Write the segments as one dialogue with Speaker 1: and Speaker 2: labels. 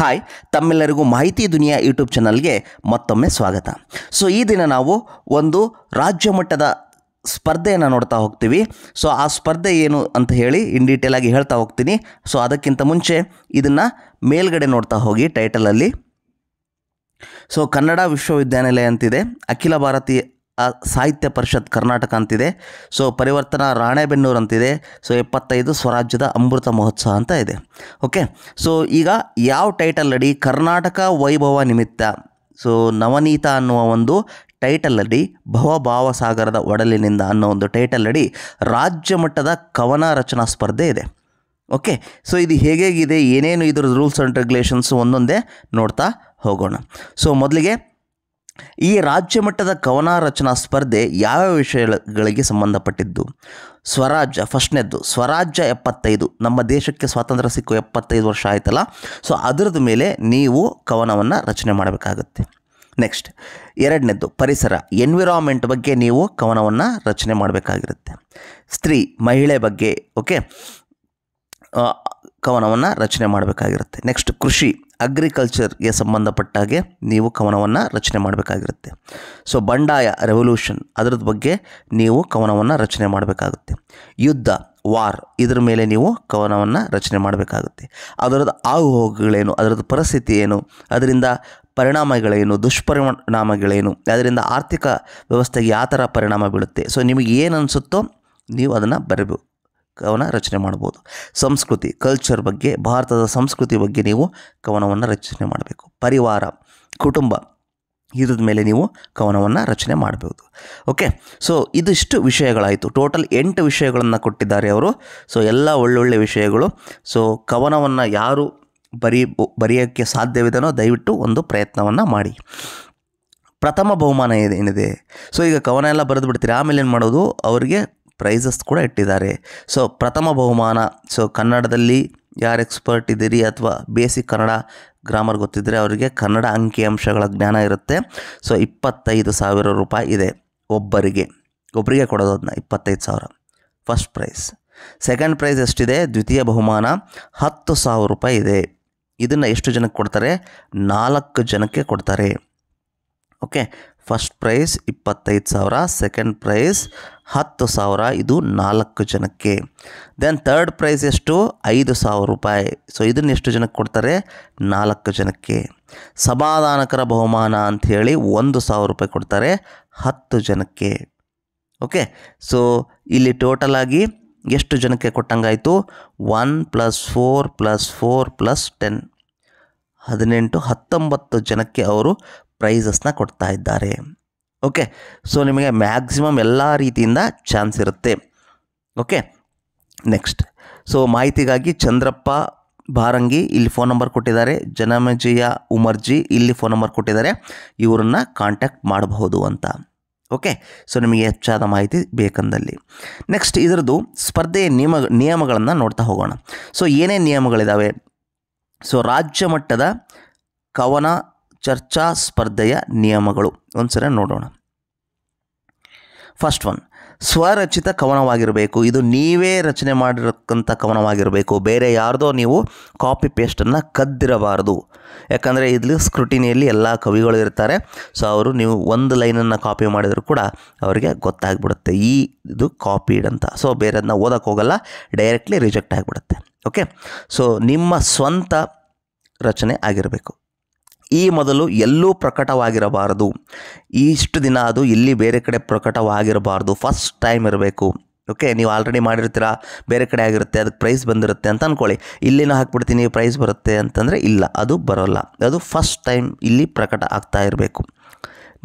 Speaker 1: hi ತಮ್ಮೆಲ್ಲರಿಗೂ ಮಾಹಿತಿ ದುನಿಯಾ YouTube ಚಾನಲ್ಗೆ ಮತ್ತೊಮ್ಮೆ ಸ್ವಾಗತ ಸೊ ಈ ದಿನ ನಾವು ಒಂದು ರಾಜ್ಯ ಮಟ್ಟದ ಸ್ಪರ್ಧೆಯನ್ನು ನೋಡ್ತಾ ಹೋಗ್ತೀವಿ ಸೊ ಆ ಸ್ಪರ್ಧೆ ಏನು ಅಂತ ಹೇಳಿ ಇನ್ ಆಗಿ ಹೇಳ್ತಾ ಹೋಗ್ತೀನಿ ಸೊ ಅದಕ್ಕಿಂತ ಮುಂಚೆ ಇದನ್ನು ಮೇಲ್ಗಡೆ ನೋಡ್ತಾ ಹೋಗಿ ಟೈಟಲಲ್ಲಿ ಸೊ ಕನ್ನಡ ವಿಶ್ವವಿದ್ಯಾನಿಲಯ ಅಂತಿದೆ ಅಖಿಲ ಭಾರತೀಯ ಸಾಹಿತ್ಯ ಪರಿಷತ್ ಕರ್ನಾಟಕ ಅಂತಿದೆ ಸೊ ಪರಿವರ್ತನಾ ರಾಣೆಬೆನ್ನೂರು ಅಂತಿದೆ ಸೊ ಎಪ್ಪತ್ತೈದು ಸ್ವರಾಜ್ಯದ ಅಮೃತ ಮಹೋತ್ಸವ ಅಂತ ಇದೆ ಓಕೆ ಸೊ ಈಗ ಯಾವ ಟೈಟಲ್ ಅಡಿ ಕರ್ನಾಟಕ ವೈಭವ ನಿಮಿತ್ತ ಸೊ ನವನೀತ ಅನ್ನುವ ಒಂದು ಟೈಟಲ್ ಅಡಿ ಭವಭಾವಸಾಗರದ ಒಡಲಿನಿಂದ ಅನ್ನೋ ಒಂದು ಟೈಟಲ್ ಅಡಿ ರಾಜ್ಯ ಮಟ್ಟದ ಕವನ ರಚನಾ ಸ್ಪರ್ಧೆ ಇದೆ ಓಕೆ ಸೊ ಇದು ಹೇಗೇಗಿದೆ ಏನೇನು ಇದರ ರೂಲ್ಸ್ ಆ್ಯಂಡ್ ರೆಗ್ಯುಲೇಷನ್ಸು ಒಂದೊಂದೇ ನೋಡ್ತಾ ಹೋಗೋಣ ಸೊ ಮೊದಲಿಗೆ ಈ ರಾಜ್ಯ ಮಟ್ಟದ ಕವನ ರಚನಾ ಸ್ಪರ್ಧೆ ಯಾವ ವಿಷಯಗಳಿಗೆ ಸಂಬಂಧಪಟ್ಟಿದ್ದು ಸ್ವರಾಜ್ಯ ಫಸ್ಟ್ನೇದ್ದು ಸ್ವರಾಜ್ಯ ಎಪ್ಪತ್ತೈದು ನಮ್ಮ ದೇಶಕ್ಕೆ ಸ್ವಾತಂತ್ರ್ಯ ಸಿಕ್ಕು ಎಪ್ಪತ್ತೈದು ವರ್ಷ ಆಯ್ತಲ್ಲ ಸೊ ಅದರದ ಮೇಲೆ ನೀವು ಕವನವನ್ನು ರಚನೆ ಮಾಡಬೇಕಾಗುತ್ತೆ ನೆಕ್ಸ್ಟ್ ಎರಡನೇದ್ದು ಪರಿಸರ ಎನ್ವಿರಾನ್ಮೆಂಟ್ ಬಗ್ಗೆ ನೀವು ಕವನವನ್ನು ರಚನೆ ಮಾಡಬೇಕಾಗಿರುತ್ತೆ ಸ್ತ್ರೀ ಮಹಿಳೆ ಬಗ್ಗೆ ಓಕೆ ಕವನವನ್ನು ರಚನೆ ಮಾಡಬೇಕಾಗಿರುತ್ತೆ ನೆಕ್ಸ್ಟ್ ಕೃಷಿ ಅಗ್ರಿಕಲ್ಚರ್ಗೆ ಸಂಬಂಧಪಟ್ಟಾಗೆ ನೀವು ಕವನವನ್ನು ರಚನೆ ಮಾಡಬೇಕಾಗಿರುತ್ತೆ ಸೊ ಬಂಡಾಯ ರೆವಲ್ಯೂಷನ್ ಅದರದ ಬಗ್ಗೆ ನೀವು ಕವನವನ್ನು ರಚನೆ ಮಾಡಬೇಕಾಗುತ್ತೆ ಯುದ್ಧ ವಾರ್ ಇದರ ಮೇಲೆ ನೀವು ಕವನವನ್ನು ರಚನೆ ಮಾಡಬೇಕಾಗುತ್ತೆ ಅದರದ್ದು ಆಗುಹೋಗುಗಳೇನು ಅದರದ್ದು ಪರಿಸ್ಥಿತಿ ಏನು ಅದರಿಂದ ಪರಿಣಾಮಗಳೇನು ದುಷ್ಪರಿಣಾಮಗಳೇನು ಅದರಿಂದ ಆರ್ಥಿಕ ವ್ಯವಸ್ಥೆಗೆ ಯಾವ ಥರ ಪರಿಣಾಮ ಬೀಳುತ್ತೆ ಸೊ ನಿಮಗೆ ಏನು ಅನಿಸುತ್ತೋ ನೀವು ಅದನ್ನು ಬರಬೇಕು ಕವನ ರಚನೆ ಮಾಡ್ಬೋದು ಸಂಸ್ಕೃತಿ ಕಲ್ಚರ್ ಬಗ್ಗೆ ಭಾರತದ ಸಂಸ್ಕೃತಿ ಬಗ್ಗೆ ನೀವು ಕವನವನ್ನು ರಚನೆ ಮಾಡಬೇಕು ಪರಿವಾರ ಕುಟುಂಬ ಇದ್ರದ ಮೇಲೆ ನೀವು ಕವನವನ್ನು ರಚನೆ ಮಾಡಬಹುದು ಓಕೆ ಸೊ ಇದಿಷ್ಟು ವಿಷಯಗಳಾಯಿತು ಟೋಟಲ್ ಎಂಟು ವಿಷಯಗಳನ್ನು ಕೊಟ್ಟಿದ್ದಾರೆ ಅವರು ಸೊ ಎಲ್ಲ ಒಳ್ಳೊಳ್ಳೆ ವಿಷಯಗಳು ಸೊ ಕವನವನ್ನು ಯಾರು ಬರೀ ಬರೆಯೋಕ್ಕೆ ಸಾಧ್ಯವಿದನೋ ದಯವಿಟ್ಟು ಒಂದು ಪ್ರಯತ್ನವನ್ನು ಮಾಡಿ ಪ್ರಥಮ ಬಹುಮಾನ ಏನಿದೆ ಸೊ ಈಗ ಕವನ ಎಲ್ಲ ಬರೆದು ಬಿಡ್ತೀರಿ ಆಮೇಲೆ ಏನು ಮಾಡೋದು ಅವರಿಗೆ ಪ್ರೈಸಸ್ ಕೂಡ ಇಟ್ಟಿದ್ದಾರೆ ಸೊ ಪ್ರಥಮ ಬಹುಮಾನ ಸೊ ಕನ್ನಡದಲ್ಲಿ ಯಾರು ಎಕ್ಸ್ಪರ್ಟ್ ಇದ್ದೀರಿ ಅಥವಾ ಬೇಸಿಕ್ ಕನ್ನಡ ಗ್ರಾಮರ್ ಗೊತ್ತಿದ್ದರೆ ಅವರಿಗೆ ಕನ್ನಡ ಅಂಕಿಅಂಶಗಳ ಜ್ಞಾನ ಇರುತ್ತೆ ಸೊ ಇಪ್ಪತ್ತೈದು ಸಾವಿರ ರೂಪಾಯಿ ಇದೆ ಒಬ್ಬರಿಗೆ ಒಬ್ಬರಿಗೆ ಕೊಡೋದು ಅದನ್ನ ಇಪ್ಪತ್ತೈದು ಸಾವಿರ ಫಸ್ಟ್ ಪ್ರೈಸ್ ಸೆಕೆಂಡ್ ಪ್ರೈಸ್ ಎಷ್ಟಿದೆ ದ್ವಿತೀಯ ಬಹುಮಾನ ಹತ್ತು ಸಾವಿರ ರೂಪಾಯಿ ಇದೆ ಇದನ್ನು ಎಷ್ಟು ಜನಕ್ಕೆ ಕೊಡ್ತಾರೆ ನಾಲ್ಕು ಜನಕ್ಕೆ ಕೊಡ್ತಾರೆ ಓಕೆ ಫಸ್ಟ್ ಪ್ರೈಸ್ ಇಪ್ಪತ್ತೈದು ಸಾವಿರ ಸೆಕೆಂಡ್ ಪ್ರೈಸ್ ಹತ್ತು ಸಾವಿರ ಇದು ನಾಲ್ಕು ಜನಕ್ಕೆ ದೆನ್ ಥರ್ಡ್ ಪ್ರೈಸ್ ಎಷ್ಟು ಐದು ಸಾವಿರ ರೂಪಾಯಿ ಸೊ ಇದನ್ನು ಎಷ್ಟು ಜನಕ್ಕೆ ಕೊಡ್ತಾರೆ ನಾಲ್ಕು ಜನಕ್ಕೆ ಸಮಾಧಾನಕರ ಬಹುಮಾನ ಅಂಥೇಳಿ ಒಂದು ಸಾವಿರ ರೂಪಾಯಿ ಕೊಡ್ತಾರೆ ಹತ್ತು ಜನಕ್ಕೆ ಓಕೆ ಸೊ ಇಲ್ಲಿ ಟೋಟಲಾಗಿ ಎಷ್ಟು ಜನಕ್ಕೆ ಕೊಟ್ಟಂಗಾಯಿತು one plus four plus four plus ten ಹದಿನೆಂಟು ಹತ್ತೊಂಬತ್ತು ಜನಕ್ಕೆ ಅವರು ಪ್ರೈಸಸ್ನ ಕೊಡ್ತಾ ಇದ್ದಾರೆ ಓಕೆ ಸೊ ನಿಮಗೆ ಮ್ಯಾಕ್ಸಿಮಮ್ ಎಲ್ಲ ರೀತಿಯಿಂದ ಚಾನ್ಸ್ ಇರುತ್ತೆ ಓಕೆ ನೆಕ್ಸ್ಟ್ ಸೊ ಮಾಹಿತಿಗಾಗಿ ಚಂದ್ರಪ್ಪ ಭಾರಂಗಿ ಇಲ್ಲಿ ಫೋನ್ ನಂಬರ್ ಕೊಟ್ಟಿದ್ದಾರೆ ಜನಮಜಯ ಉಮರ್ಜಿ ಇಲ್ಲಿ ಫೋನ್ ನಂಬರ್ ಕೊಟ್ಟಿದ್ದಾರೆ ಇವರನ್ನ ಕಾಂಟ್ಯಾಕ್ಟ್ ಮಾಡಬಹುದು ಅಂತ ಓಕೆ ಸೊ ನಿಮಗೆ ಹೆಚ್ಚಾದ ಮಾಹಿತಿ ಬೇಕಂದಲ್ಲಿ ನೆಕ್ಸ್ಟ್ ಇದರದ್ದು ಸ್ಪರ್ಧೆಯ ನಿಯಮ ನಿಯಮಗಳನ್ನು ನೋಡ್ತಾ ಹೋಗೋಣ ಸೊ ಏನೇನು ನಿಯಮಗಳಿದ್ದಾವೆ ಸೊ ರಾಜ್ಯ ಮಟ್ಟದ ಕವನ ಚರ್ಚಾ ಸ್ಪರ್ಧೆಯ ನಿಯಮಗಳು ಸರಿ ನೋಡೋಣ ಫಸ್ಟ್ ಒನ್ ಸ್ವರಚಿತ ಕವನವಾಗಿರಬೇಕು ಇದು ನೀವೇ ರಚನೆ ಮಾಡಿರಕ್ಕಂಥ ಕವನವಾಗಿರಬೇಕು ಬೇರೆ ಯಾರ್ದೋ ನೀವು ಕಾಪಿ ಪೇಸ್ಟನ್ನು ಕದ್ದಿರಬಾರ್ದು ಯಾಕಂದರೆ ಇಲ್ಲಿ ಸ್ಕ್ರೂಟಿನಿಯಲ್ಲಿ ಎಲ್ಲ ಕವಿಗಳು ಇರ್ತಾರೆ ಸೊ ಅವರು ನೀವು ಒಂದು ಲೈನನ್ನು ಕಾಪಿ ಮಾಡಿದರೂ ಕೂಡ ಅವರಿಗೆ ಗೊತ್ತಾಗ್ಬಿಡುತ್ತೆ ಈ ಇದು ಕಾಪಿಡ್ ಅಂತ ಸೊ ಬೇರೆದನ್ನ ಓದಕ್ಕೆ ಹೋಗಲ್ಲ ಡೈರೆಕ್ಟ್ಲಿ ರಿಜೆಕ್ಟ್ ಆಗಿಬಿಡುತ್ತೆ ಓಕೆ ಸೊ ನಿಮ್ಮ ಸ್ವಂತ ರಚನೆ ಆಗಿರಬೇಕು ಈ ಮೊದಲು ಎಲ್ಲೂ ಪ್ರಕಟವಾಗಿರಬಾರದು ಇಷ್ಟು ದಿನ ಅದು ಇಲ್ಲಿ ಬೇರೆ ಕಡೆ ಪ್ರಕಟವಾಗಿರಬಾರ್ದು ಫಸ್ಟ್ ಟೈಮ್ ಇರಬೇಕು ಓಕೆ ನೀವು ಆಲ್ರೆಡಿ ಮಾಡಿರ್ತೀರಾ ಬೇರೆ ಕಡೆ ಆಗಿರುತ್ತೆ ಅದಕ್ಕೆ ಪ್ರೈಸ್ ಬಂದಿರುತ್ತೆ ಅಂತ ಅಂದ್ಕೊಳ್ಳಿ ಇಲ್ಲಿನ ಹಾಕ್ಬಿಡ್ತೀನಿ ಪ್ರೈಸ್ ಬರುತ್ತೆ ಅಂತಂದರೆ ಇಲ್ಲ ಅದು ಬರೋಲ್ಲ ಅದು ಫಸ್ಟ್ ಟೈಮ್ ಇಲ್ಲಿ ಪ್ರಕಟ ಆಗ್ತಾ ಇರಬೇಕು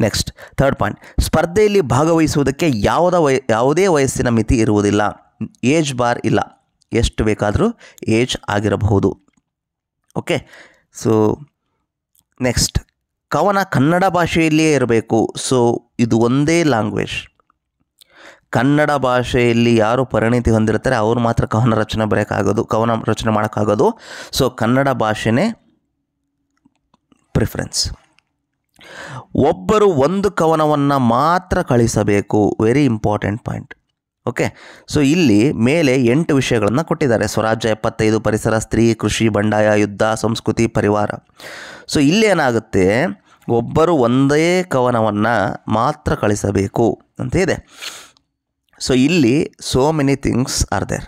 Speaker 1: ನೆಕ್ಸ್ಟ್ ಥರ್ಡ್ ಪಾಯಿಂಟ್ ಸ್ಪರ್ಧೆಯಲ್ಲಿ ಭಾಗವಹಿಸುವುದಕ್ಕೆ ಯಾವುದ ವಯ ಯಾವುದೇ ವಯಸ್ಸಿನ ಮಿತಿ ಇರುವುದಿಲ್ಲ ಏಜ್ ಬಾರ್ ಇಲ್ಲ ಎಷ್ಟು ಬೇಕಾದರೂ ಏಜ್ ಆಗಿರಬಹುದು ಓಕೆ ಸೊ ನೆಕ್ಸ್ಟ್ ಕವನ ಕನ್ನಡ ಭಾಷೆಯಲ್ಲಿಯೇ ಇರಬೇಕು ಸೊ ಇದು ಒಂದೇ ಲ್ಯಾಂಗ್ವೇಜ್ ಕನ್ನಡ ಭಾಷೆಯಲ್ಲಿ ಯಾರು ಪರಿಣಿತಿ ಹೊಂದಿರ್ತಾರೆ ಅವರು ಮಾತ್ರ ಕವನ ರಚನೆ ಬರೆಯೋಕ್ಕಾಗೋದು ಕವನ ರಚನೆ ಮಾಡೋಕ್ಕಾಗೋದು ಸೊ ಕನ್ನಡ ಭಾಷೆನೇ ಪ್ರಿಫರೆನ್ಸ್ ಒಬ್ಬರು ಒಂದು ಕವನವನ್ನು ಮಾತ್ರ ಕಳಿಸಬೇಕು very important point okay so ಇಲ್ಲಿ ಮೇಲೆ ಎಂಟು ವಿಷಯಗಳನ್ನು ಕೊಟ್ಟಿದ್ದಾರೆ ಸ್ವರಾಜ್ಯ ಎಪ್ಪತ್ತೈದು ಪರಿಸರ ಸ್ತ್ರೀ ಕೃಷಿ ಬಂಡಾಯ ಯುದ್ಧ ಸಂಸ್ಕೃತಿ ಪರಿವಾರ ಸೊ ಇಲ್ಲಿ ಏನಾಗುತ್ತೆ ಒಬ್ಬರು ಒಂದೇ ಕವನವನ್ನು ಮಾತ್ರ ಕಳಿಸಬೇಕು ಅಂತ ಇದೆ ಸೊ ಇಲ್ಲಿ so many things are there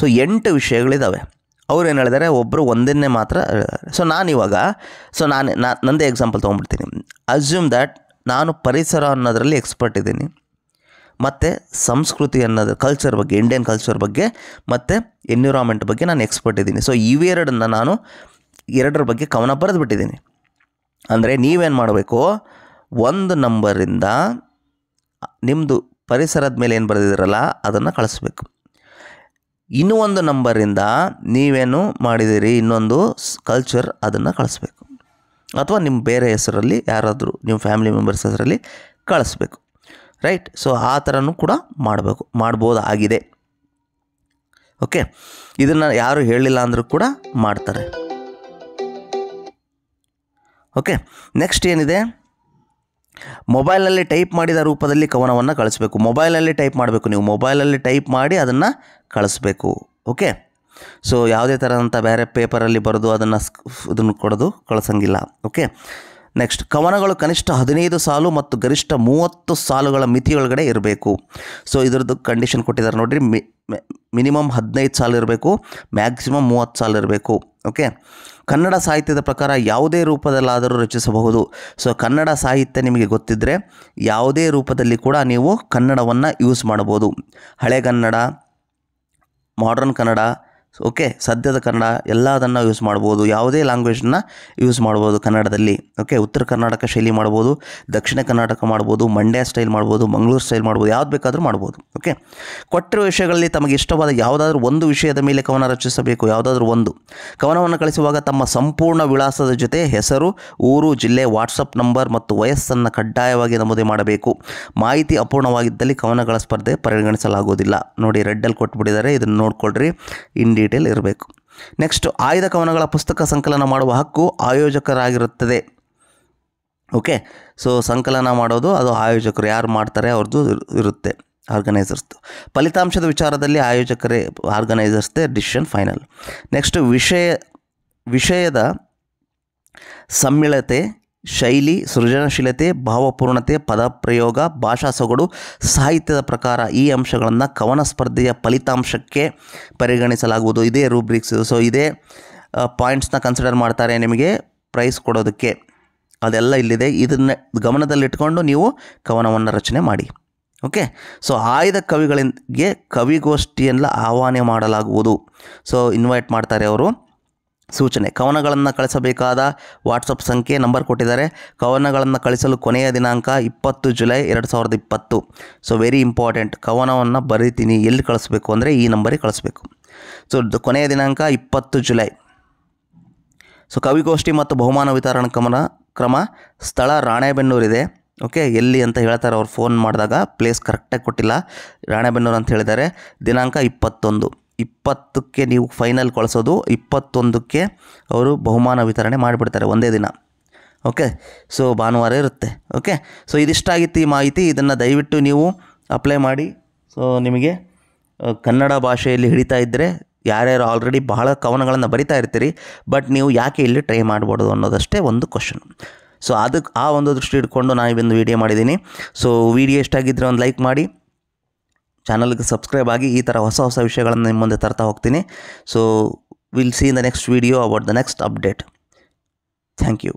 Speaker 1: so ಎಂಟು ವಿಷಯಗಳಿದ್ದಾವೆ ಅವ್ರು ಏನು ಹೇಳಿದ್ದಾರೆ ಒಬ್ಬರು ಒಂದನ್ನೇ ಮಾತ್ರ ಸೊ ನಾನಿವಾಗ ಸೊ ನಾನು ನಾ ನಂದೇ ಎಕ್ಸಾಂಪಲ್ ತೊಗೊಂಡ್ಬಿಡ್ತೀನಿ ಅಸ್ಯೂಮ್ ದ್ಯಾಟ್ ನಾನು ಪರಿಸರ ಅನ್ನೋದರಲ್ಲಿ ಎಕ್ಸ್ಪರ್ಟ್ ಇದ್ದೀನಿ ಮತ್ತು ಸಂಸ್ಕೃತಿ ಅನ್ನೋದು ಕಲ್ಚರ್ ಬಗ್ಗೆ ಇಂಡಿಯನ್ ಕಲ್ಚರ್ ಬಗ್ಗೆ ಮತ್ತು ಎನ್ವಿರಾನ್ಮೆಂಟ್ ಬಗ್ಗೆ ನಾನು ಎಕ್ಸ್ಪರ್ಟ್ ಇದ್ದೀನಿ ಸೊ ಇವೆರಡನ್ನು ನಾನು ಎರಡರ ಬಗ್ಗೆ ಕವನ ಬರೆದುಬಿಟ್ಟಿದ್ದೀನಿ ಅಂದರೆ ನೀವೇನು ಮಾಡಬೇಕು ಒಂದು ನಂಬರಿಂದ ನಿಮ್ಮದು ಪರಿಸರದ ಮೇಲೆ ಏನು ಬರೆದಿದ್ದೀರಲ್ಲ ಅದನ್ನು ಕಳಿಸ್ಬೇಕು ಇನ್ನೂ ಒಂದು ನಂಬರಿಂದ ನೀವೇನು ಮಾಡಿದ್ದೀರಿ ಇನ್ನೊಂದು ಕಲ್ಚರ್ ಅದನ್ನು ಕಳಿಸ್ಬೇಕು ಅಥವಾ ನಿಮ್ಮ ಬೇರೆ ಹೆಸರಲ್ಲಿ ಯಾರಾದರೂ ನಿಮ್ಮ ಫ್ಯಾಮಿಲಿ ಮೆಂಬರ್ಸ್ ಹೆಸರಲ್ಲಿ ಕಳಿಸ್ಬೇಕು ರೈಟ್ ಸೊ ಆ ಥರನೂ ಕೂಡ ಮಾಡಬೇಕು ಮಾಡ್ಬೋದಾಗಿದೆ ಓಕೆ ಇದನ್ನು ಯಾರು ಹೇಳಿಲ್ಲ ಅಂದರೂ ಕೂಡ ಮಾಡ್ತಾರೆ ಓಕೆ ನೆಕ್ಸ್ಟ್ ಏನಿದೆ ಮೊಬೈಲಲ್ಲಿ ಟೈಪ್ ಮಾಡಿದ ರೂಪದಲ್ಲಿ ಕವನವನ್ನು ಕಳಿಸ್ಬೇಕು ಮೊಬೈಲಲ್ಲಿ ಟೈಪ್ ಮಾಡಬೇಕು ನೀವು ಮೊಬೈಲಲ್ಲಿ ಟೈಪ್ ಮಾಡಿ ಅದನ್ನು ಕಳಿಸ್ಬೇಕು ಓಕೆ ಸೊ ಯಾವುದೇ ಥರದಂಥ ಬೇರೆ ಪೇಪರಲ್ಲಿ ಬರೆದು ಅದನ್ನು ಇದನ್ನು ಕೊಡೋದು ಕಳಿಸಂಗಿಲ್ಲ ಓಕೆ ನೆಕ್ಸ್ಟ್ ಕವನಗಳು ಕನಿಷ್ಠ ಹದಿನೈದು ಸಾಲು ಮತ್ತು ಗರಿಷ್ಠ ಮೂವತ್ತು ಸಾಲುಗಳ ಮಿತಿಯೊಳಗಡೆ ಇರಬೇಕು ಸೊ ಇದರದ್ದು ಕಂಡೀಷನ್ ಕೊಟ್ಟಿದ್ದಾರೆ ನೋಡಿರಿ ಮಿ ಮಿನಿಮಮ್ ಹದಿನೈದು ಸಾಲು ಇರಬೇಕು ಮ್ಯಾಕ್ಸಿಮಮ್ ಮೂವತ್ತು ಸಾಲು ಇರಬೇಕು ಓಕೆ ಕನ್ನಡ ಸಾಹಿತ್ಯದ ಪ್ರಕಾರ ಯಾವುದೇ ರೂಪದಲ್ಲಾದರೂ ರಚಿಸಬಹುದು ಸೊ ಕನ್ನಡ ಸಾಹಿತ್ಯ ನಿಮಗೆ ಗೊತ್ತಿದ್ದರೆ ಯಾವುದೇ ರೂಪದಲ್ಲಿ ಕೂಡ ನೀವು ಕನ್ನಡವನ್ನು ಯೂಸ್ ಮಾಡ್ಬೋದು ಹಳೆಗನ್ನಡ ಮಾಡ್ರನ್ ಕನ್ನಡ ಓಕೆ ಸದ್ಯದ ಕನ್ನಡ ಎಲ್ಲದನ್ನು ಯೂಸ್ ಮಾಡ್ಬೋದು ಯಾವುದೇ ಲ್ಯಾಂಗ್ವೇಜನ್ನ ಯೂಸ್ ಮಾಡ್ಬೋದು ಕನ್ನಡದಲ್ಲಿ ಓಕೆ ಉತ್ತರ ಕರ್ನಾಟಕ ಶೈಲಿ ಮಾಡ್ಬೋದು ದಕ್ಷಿಣ ಕರ್ನಾಟಕ ಮಾಡ್ಬೋದು ಮಂಡ್ಯ ಸ್ಟೈಲ್ ಮಾಡ್ಬೋದು ಮಂಗಳೂರು ಸ್ಟೈಲ್ ಮಾಡ್ಬೋದು ಯಾವ್ದು ಬೇಕಾದರೂ ಮಾಡ್ಬೋದು ಓಕೆ ಕೊಟ್ಟಿರುವ ವಿಷಯಗಳಲ್ಲಿ ತಮಗೆ ಇಷ್ಟವಾದ ಯಾವುದಾದ್ರೂ ಒಂದು ವಿಷಯದ ಮೇಲೆ ಕವನ ರಚಿಸಬೇಕು ಯಾವುದಾದ್ರೂ ಒಂದು ಕವನವನ್ನು ಕಳಿಸುವಾಗ ತಮ್ಮ ಸಂಪೂರ್ಣ ವಿಳಾಸದ ಜೊತೆ ಹೆಸರು ಊರು ಜಿಲ್ಲೆ ವಾಟ್ಸಪ್ ನಂಬರ್ ಮತ್ತು ವಯಸ್ಸನ್ನು ಕಡ್ಡಾಯವಾಗಿ ನಮೂದಿ ಮಾಡಬೇಕು ಮಾಹಿತಿ ಅಪೂರ್ಣವಾಗಿದ್ದಲ್ಲಿ ಕವನಗಳ ಸ್ಪರ್ಧೆ ಪರಿಗಣಿಸಲಾಗುವುದಿಲ್ಲ ನೋಡಿ ರೆಡ್ಡಲ್ಲಿ ಕೊಟ್ಬಿಟ್ಟಿದ್ದಾರೆ ಇದನ್ನು ನೋಡ್ಕೊಳ್ರಿ ಇಂಡಿ ಡೀಟೇಲ್ ಇರಬೇಕು ನೆಕ್ಸ್ಟ್ ಆಯ್ದ ಕವನಗಳ ಪುಸ್ತಕ ಸಂಕಲನ ಮಾಡುವ ಹಕ್ಕು ಆಯೋಜಕರಾಗಿರುತ್ತದೆ ಓಕೆ ಸೊ ಸಂಕಲನ ಮಾಡೋದು ಅದು ಆಯೋಜಕರು ಯಾರು ಮಾಡ್ತಾರೆ ಅವ್ರದ್ದು ಇರುತ್ತೆ ಆರ್ಗನೈಸರ್ಸ್ದು ಫಲಿತಾಂಶದ ವಿಚಾರದಲ್ಲಿ ಆಯೋಜಕರೇ ಆರ್ಗನೈಸರ್ಸ್ದೇ ಡಿಸಿಷನ್ ಫೈನಲ್ ನೆಕ್ಸ್ಟ್ ವಿಷಯ ವಿಷಯದ ಸಮ್ಮಿಳತೆ ಶೈಲಿ ಸೃಜನಶೀಲತೆ ಭಾವಪೂರ್ಣತೆ ಪದಪ್ರಯೋಗ ಭಾಷಾ ಸೊಗಡು ಸಾಹಿತ್ಯದ ಪ್ರಕಾರ ಈ ಅಂಶಗಳನ್ನು ಕವನ ಸ್ಪರ್ಧೆಯ ಫಲಿತಾಂಶಕ್ಕೆ ಪರಿಗಣಿಸಲಾಗುವುದು ಇದೇ ರೂಬ್ರಿಕ್ಸ್ ಸೊ ಇದೇ ಪಾಯಿಂಟ್ಸ್ನ ಕನ್ಸಿಡರ್ ಮಾಡ್ತಾರೆ ನಿಮಗೆ ಪ್ರೈಸ್ ಕೊಡೋದಕ್ಕೆ ಅದೆಲ್ಲ ಇಲ್ಲಿದೆ ಇದನ್ನ ಗಮನದಲ್ಲಿಟ್ಕೊಂಡು ನೀವು ಕವನವನ್ನು ರಚನೆ ಮಾಡಿ ಓಕೆ ಸೊ ಆಯ್ದ ಕವಿಗಳಿಗೆ ಕವಿಗೋಷ್ಠಿಯೆಲ್ಲ ಆಹ್ವಾನ ಮಾಡಲಾಗುವುದು ಸೊ ಇನ್ವೈಟ್ ಮಾಡ್ತಾರೆ ಅವರು ಸೂಚನೆ ಕವನಗಳನ್ನು ಕಳಿಸಬೇಕಾದ ವಾಟ್ಸಪ್ ಸಂಖ್ಯೆ ನಂಬರ್ ಕೊಟ್ಟಿದ್ದಾರೆ ಕವನಗಳನ್ನು ಕಳಿಸಲು ಕೊನೆಯ ದಿನಾಂಕ ಇಪ್ಪತ್ತು ಜುಲೈ ಎರಡು ಸಾವಿರದ ಇಪ್ಪತ್ತು ಸೊ ವೆರಿ ಇಂಪಾರ್ಟೆಂಟ್ ಕವನವನ್ನು ಬರೀತೀನಿ ಎಲ್ಲಿ ಕಳಿಸ್ಬೇಕು ಅಂದರೆ ಈ ನಂಬರಿಗೆ ಕಳಿಸ್ಬೇಕು ಸೊ ಕೊನೆಯ ದಿನಾಂಕ ಇಪ್ಪತ್ತು ಜುಲೈ ಸೊ ಕವಿಗೋಷ್ಠಿ ಮತ್ತು ಬಹುಮಾನ ವಿತರಣಾ ಕಮನ ಕ್ರಮ ಸ್ಥಳ ರಾಣೆಬೆನ್ನೂರಿದೆ ಓಕೆ ಎಲ್ಲಿ ಅಂತ ಹೇಳ್ತಾರೆ ಅವ್ರು ಫೋನ್ ಮಾಡಿದಾಗ ಪ್ಲೇಸ್ ಕರೆಕ್ಟಾಗಿ ಕೊಟ್ಟಿಲ್ಲ ರಾಣೆಬೆನ್ನೂರು ಅಂತ ಹೇಳಿದ್ದಾರೆ ದಿನಾಂಕ ಇಪ್ಪತ್ತೊಂದು ಇಪ್ಪತ್ತಕ್ಕೆ ನೀವು ಫೈನಲ್ ಕಳಿಸೋದು ಇಪ್ಪತ್ತೊಂದಕ್ಕೆ ಅವರು ಬಹುಮಾನ ವಿತರಣೆ ಮಾಡಿಬಿಡ್ತಾರೆ ಒಂದೇ ದಿನ ಓಕೆ ಸೊ ಭಾನುವಾರ ಇರುತ್ತೆ ಓಕೆ ಸೊ ಇದಿಷ್ಟಾಗಿತ್ತು ಈ ಮಾಹಿತಿ ಇದನ್ನು ದಯವಿಟ್ಟು ನೀವು ಅಪ್ಲೈ ಮಾಡಿ ಸೊ ನಿಮಗೆ ಕನ್ನಡ ಭಾಷೆಯಲ್ಲಿ ಹಿಡಿತಾ ಇದ್ದರೆ ಯಾರ್ಯಾರು ಆಲ್ರೆಡಿ ಬಹಳ ಕವನಗಳನ್ನು ಬರಿತಾ ಇರ್ತೀರಿ ಬಟ್ ನೀವು ಯಾಕೆ ಇಲ್ಲಿ ಟ್ರೈ ಮಾಡ್ಬೋದು ಅನ್ನೋದಷ್ಟೇ ಒಂದು ಕ್ವಶನ್ ಸೊ ಅದಕ್ಕೆ ಆ ಒಂದು ದೃಷ್ಟಿ ಇಟ್ಕೊಂಡು ನಾನು ಇವೊಂದು ವೀಡಿಯೋ ಮಾಡಿದ್ದೀನಿ ಸೊ ವೀಡಿಯೋ ಇಷ್ಟ ಒಂದು ಲೈಕ್ ಮಾಡಿ ಚಾನಲ್ಗೆ ಸಬ್ಸ್ಕ್ರೈಬ್ ಆಗಿ ಈ ಥರ ಹೊಸ ಹೊಸ ವಿಷಯಗಳನ್ನು ನಿಮ್ಮ ಮುಂದೆ ತರ್ತಾ ಹೋಗ್ತೀನಿ so will see in the next video about the next update thank you